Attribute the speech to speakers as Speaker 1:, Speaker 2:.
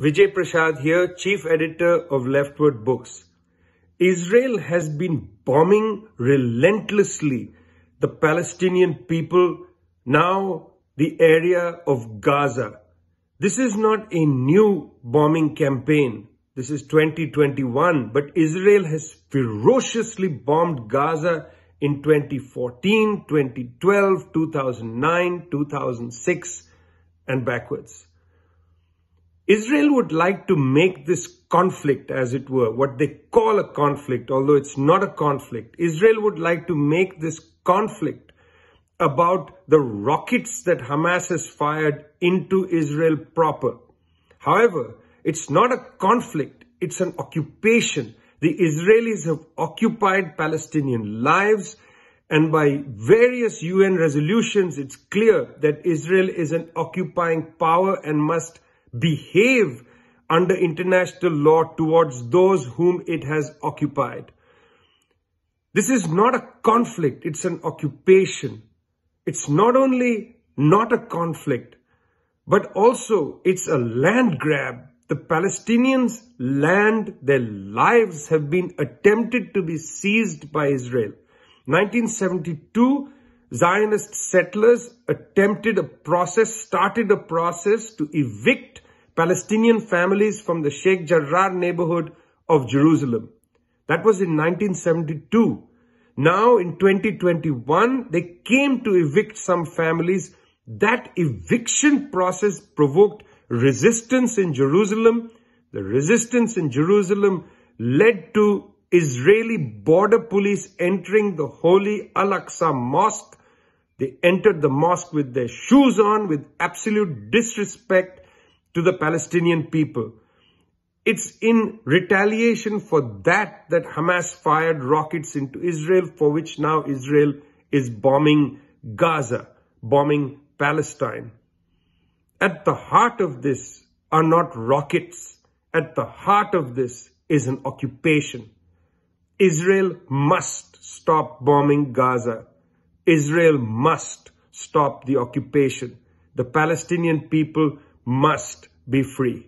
Speaker 1: Vijay Prashad here, chief editor of Leftward Books. Israel has been bombing relentlessly the Palestinian people, now the area of Gaza. This is not a new bombing campaign. This is 2021, but Israel has ferociously bombed Gaza in 2014, 2012, 2009, 2006, and backwards. Israel would like to make this conflict, as it were, what they call a conflict, although it's not a conflict. Israel would like to make this conflict about the rockets that Hamas has fired into Israel proper. However, it's not a conflict, it's an occupation. The Israelis have occupied Palestinian lives, and by various UN resolutions, it's clear that Israel is an occupying power and must behave under international law towards those whom it has occupied. This is not a conflict, it's an occupation. It's not only not a conflict, but also it's a land grab. The Palestinians' land, their lives have been attempted to be seized by Israel. 1972, Zionist settlers attempted a process, started a process to evict Palestinian families from the Sheikh Jarrah neighborhood of Jerusalem. That was in 1972. Now in 2021, they came to evict some families. That eviction process provoked resistance in Jerusalem. The resistance in Jerusalem led to Israeli border police entering the holy Al-Aqsa mosque. They entered the mosque with their shoes on, with absolute disrespect to the Palestinian people. It's in retaliation for that that Hamas fired rockets into Israel, for which now Israel is bombing Gaza, bombing Palestine. At the heart of this are not rockets. At the heart of this is an occupation. Israel must stop bombing Gaza. Israel must stop the occupation. The Palestinian people must be free.